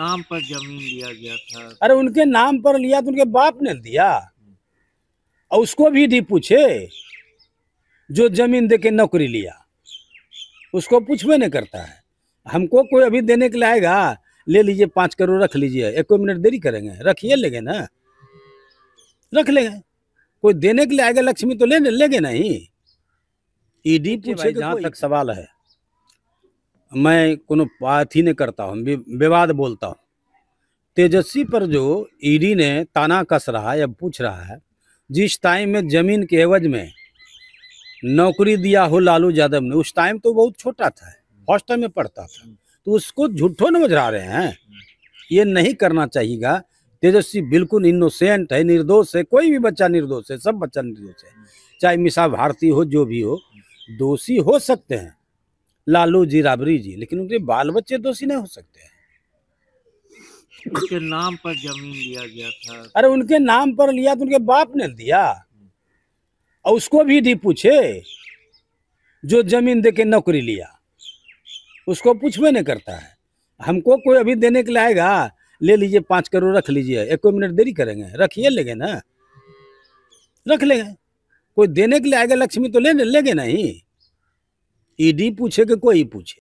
नाम पर जमीन लिया गया था अरे उनके नाम पर लिया तो उनके बाप ने दिया और उसको भी नहीं पूछे जो जमीन दे नौकरी लिया उसको पूछवे नहीं करता है हमको कोई अभी देने के लिए आएगा ले लीजिए पाँच करोड़ रख लीजिए एक मिनट देरी करेंगे रखिए लेंगे ना रख लेंगे कोई देने के लिए आएगा लक्ष्मी तो ले लेंगे नहीं ईडी पूछे तो जहाँ तक सवाल है मैं कोनो बात ही नहीं करता हूँ विवाद बोलता हूँ तेजस्वी पर जो ईडी ने ताना कस रहा है या पूछ रहा है जिस टाइम में जमीन के एवज में नौकरी दिया हो लालू यादव ने उस टाइम तो बहुत छोटा था हॉस्टल में पढ़ता था तो उसको झूठो न मजरा रहे हैं ये नहीं करना चाहिएगा तेजस्वी बिल्कुल इनोसेंट है निर्दोष है कोई भी बच्चा निर्दोष है सब बच्चा निर्दोष है चाहे मिसा भारती हो जो भी हो दोषी हो सकते हैं लालू जी राबरी जी लेकिन उनके बाल बच्चे दोषी नहीं हो सकते हैं उनके नाम पर जमीन लिया गया था अरे उनके नाम पर लिया तो उनके बाप ने दिया और उसको भी दी पूछे जो जमीन दे के नौकरी लिया उसको पूछवे नहीं करता है हमको कोई अभी देने के लिए आएगा हाँ, ले लीजिए पाँच करोड़ रख लीजिए एक मिनट देरी करेंगे रखिए लेंगे ना रख लेंगे कोई देने के लिए आएगा लक्ष्मी तो ले लेंगे नहीं ईडी पूछे कि कोई पूछे